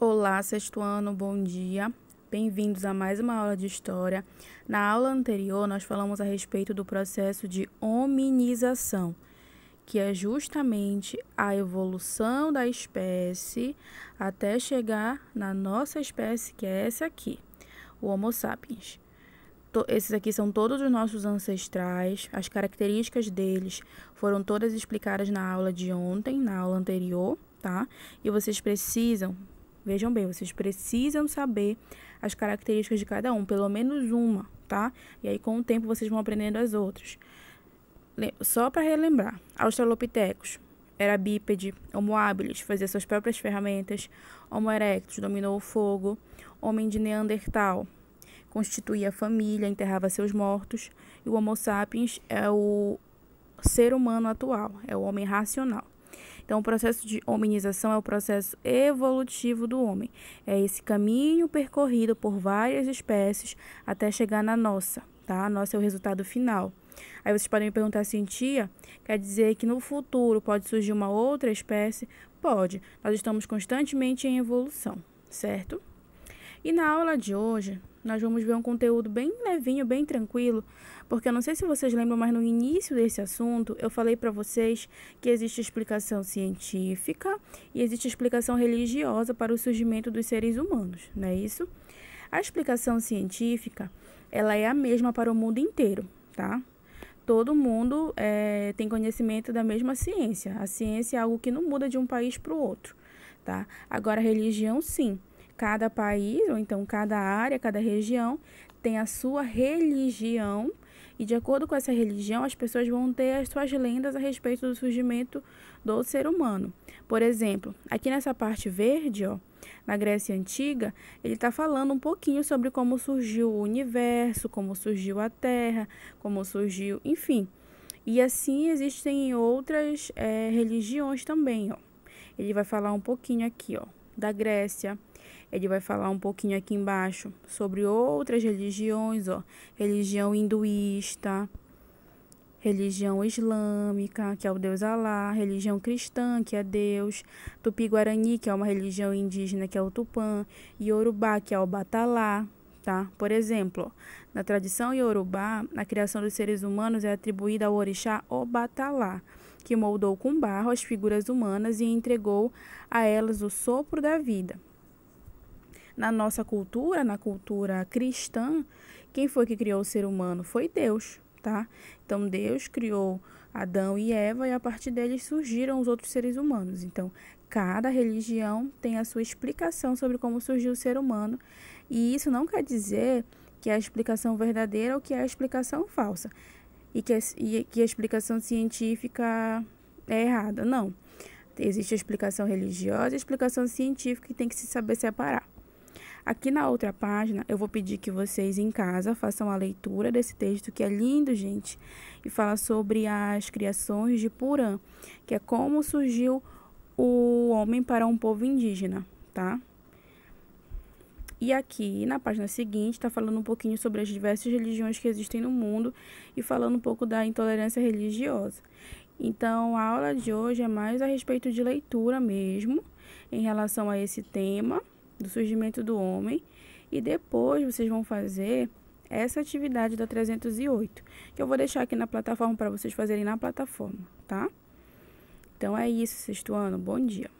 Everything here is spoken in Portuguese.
Olá, sexto ano, bom dia. Bem-vindos a mais uma aula de história. Na aula anterior, nós falamos a respeito do processo de hominização, que é justamente a evolução da espécie até chegar na nossa espécie, que é essa aqui, o Homo sapiens. Esses aqui são todos os nossos ancestrais, as características deles foram todas explicadas na aula de ontem, na aula anterior, tá? E vocês precisam Vejam bem, vocês precisam saber as características de cada um, pelo menos uma, tá? E aí, com o tempo, vocês vão aprendendo as outras. Só para relembrar, Australopithecus era bípede, Homo habilis fazia suas próprias ferramentas, Homo erectus dominou o fogo, homem de Neandertal constituía a família, enterrava seus mortos, e o Homo sapiens é o ser humano atual, é o homem racional. Então, o processo de hominização é o processo evolutivo do homem. É esse caminho percorrido por várias espécies até chegar na nossa, tá? A nossa é o resultado final. Aí vocês podem me perguntar assim, tia, quer dizer que no futuro pode surgir uma outra espécie? Pode. Nós estamos constantemente em evolução, certo? E na aula de hoje, nós vamos ver um conteúdo bem levinho, bem tranquilo, porque eu não sei se vocês lembram, mas no início desse assunto eu falei para vocês que existe explicação científica e existe explicação religiosa para o surgimento dos seres humanos, não é isso? A explicação científica, ela é a mesma para o mundo inteiro, tá? Todo mundo é, tem conhecimento da mesma ciência. A ciência é algo que não muda de um país para o outro, tá? Agora, a religião, sim cada país, ou então cada área, cada região, tem a sua religião, e de acordo com essa religião, as pessoas vão ter as suas lendas a respeito do surgimento do ser humano. Por exemplo, aqui nessa parte verde, ó, na Grécia Antiga, ele está falando um pouquinho sobre como surgiu o universo, como surgiu a Terra, como surgiu, enfim. E assim existem outras é, religiões também, ó. Ele vai falar um pouquinho aqui, ó da Grécia. Ele vai falar um pouquinho aqui embaixo sobre outras religiões, ó, religião hinduísta, religião islâmica, que é o deus Alá, religião cristã, que é Deus, Tupi-Guarani, que é uma religião indígena, que é o Tupã, e Yorubá, que é o Batalá tá? Por exemplo, na tradição iorubá, a criação dos seres humanos é atribuída ao orixá Obatalá, que moldou com barro as figuras humanas e entregou a elas o sopro da vida. Na nossa cultura, na cultura cristã, quem foi que criou o ser humano? Foi Deus tá? Então Deus criou Adão e Eva e a partir deles surgiram os outros seres humanos. Então, cada religião tem a sua explicação sobre como surgiu o ser humano, e isso não quer dizer que a explicação verdadeira ou que a explicação falsa, e que, e que a explicação científica é errada. Não. Existe a explicação religiosa e a explicação científica que tem que se saber separar. Aqui na outra página, eu vou pedir que vocês em casa façam a leitura desse texto que é lindo, gente, e fala sobre as criações de Purã, que é como surgiu o homem para um povo indígena, tá? E aqui na página seguinte está falando um pouquinho sobre as diversas religiões que existem no mundo e falando um pouco da intolerância religiosa. Então a aula de hoje é mais a respeito de leitura mesmo, em relação a esse tema do surgimento do homem. E depois vocês vão fazer essa atividade da 308, que eu vou deixar aqui na plataforma para vocês fazerem na plataforma, tá? Então é isso, sexto ano. Bom dia.